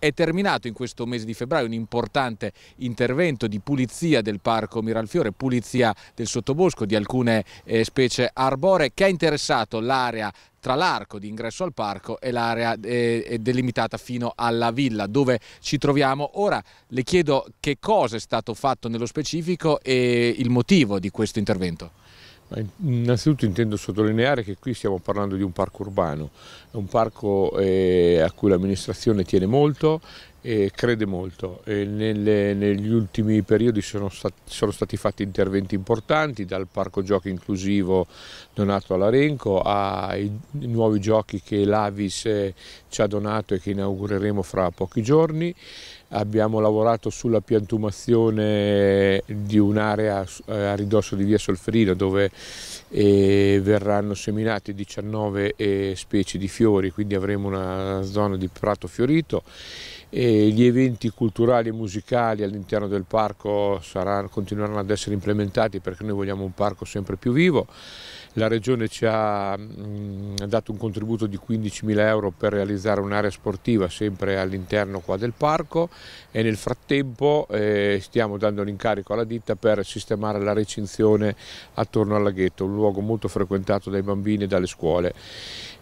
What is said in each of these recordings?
È terminato in questo mese di febbraio un importante intervento di pulizia del parco Miralfiore, pulizia del sottobosco di alcune eh, specie arboree che ha interessato l'area tra l'arco di ingresso al parco e l'area eh, delimitata fino alla villa dove ci troviamo. Ora le chiedo che cosa è stato fatto nello specifico e il motivo di questo intervento. Eh, innanzitutto intendo sottolineare che qui stiamo parlando di un parco urbano, è un parco eh, a cui l'amministrazione tiene molto e crede molto. E nelle, negli ultimi periodi sono stati, sono stati, fatti interventi importanti, dal parco giochi inclusivo donato all'Arenco ai nuovi giochi che l'Avis eh, ci ha donato e che inaugureremo fra pochi giorni. Abbiamo lavorato sulla piantumazione di un'area eh, a ridosso di via Solferino dove eh, verranno seminate 19 specie di fiori, quindi avremo una zona di prato fiorito e gli eventi culturali e musicali all'interno del parco saranno, continueranno ad essere implementati perché noi vogliamo un parco sempre più vivo. La Regione ci ha mh, mm, dato un contributo di 15.000 euro per realizzare un'area sportiva sempre all'interno del parco e nel frattempo eh, stiamo dando l'incarico alla ditta per sistemare la recinzione attorno al laghetto, un luogo molto frequentato dai bambini e dalle scuole.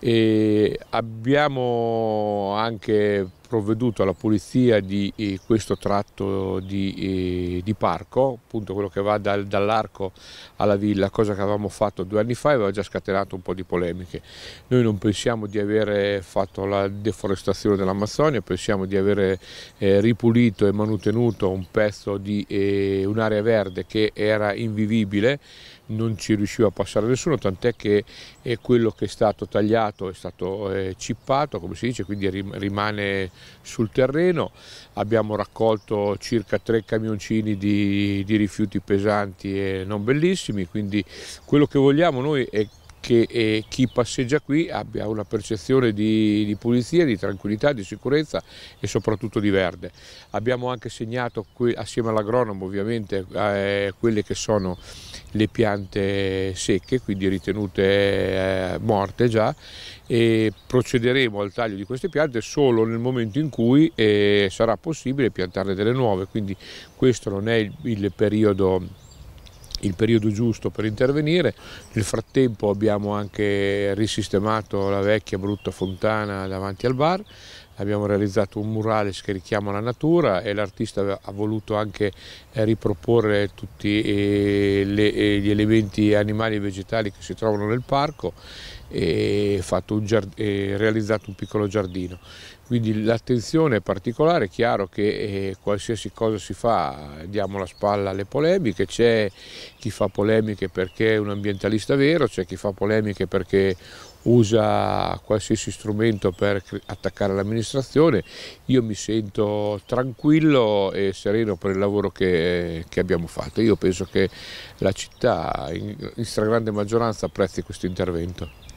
E abbiamo anche provveduto alla pulizia di eh, questo tratto di, eh, di, parco, appunto quello che va dal, dall'arco alla villa, cosa che avevamo fatto due anni fa e aveva già scatenato un po' di polemiche. Noi non pensiamo di aver fatto la deforestazione dell'Amazzonia, pensiamo di aver eh, ripulito e manutenuto un pezzo di eh, un'area verde che era invivibile non ci riusciva a passare nessuno, tant'è che è quello che è stato tagliato è stato eh, cippato, come si dice, quindi rimane sul terreno. Abbiamo raccolto circa tre camioncini di, di rifiuti pesanti e non bellissimi, quindi quello che vogliamo noi è che eh, chi passeggia qui abbia una percezione di, di, pulizia, di tranquillità, di sicurezza e soprattutto di verde. Abbiamo anche segnato assieme all'agronomo ovviamente eh, quelle che sono le piante secche, quindi ritenute eh, morte già e procederemo al taglio di queste piante solo nel momento in cui eh, sarà possibile piantarne delle nuove, quindi questo non è il, il periodo il periodo giusto per intervenire. Nel frattempo abbiamo anche risistemato la vecchia brutta fontana davanti al bar, abbiamo realizzato un murales che richiama la natura e l'artista ha voluto anche eh, riproporre tutti eh, eh, gli elementi animali e vegetali che si trovano nel parco e, un e realizzato un piccolo giardino. Quindi l'attenzione è particolare, è chiaro che qualsiasi cosa si fa diamo la spalla alle polemiche, c'è chi fa polemiche perché è un ambientalista vero, c'è chi fa polemiche perché usa qualsiasi strumento per attaccare l'amministrazione, io mi sento tranquillo e sereno per il lavoro che, che abbiamo fatto. Io penso che la città in, in stragrande maggioranza apprezzi questo intervento.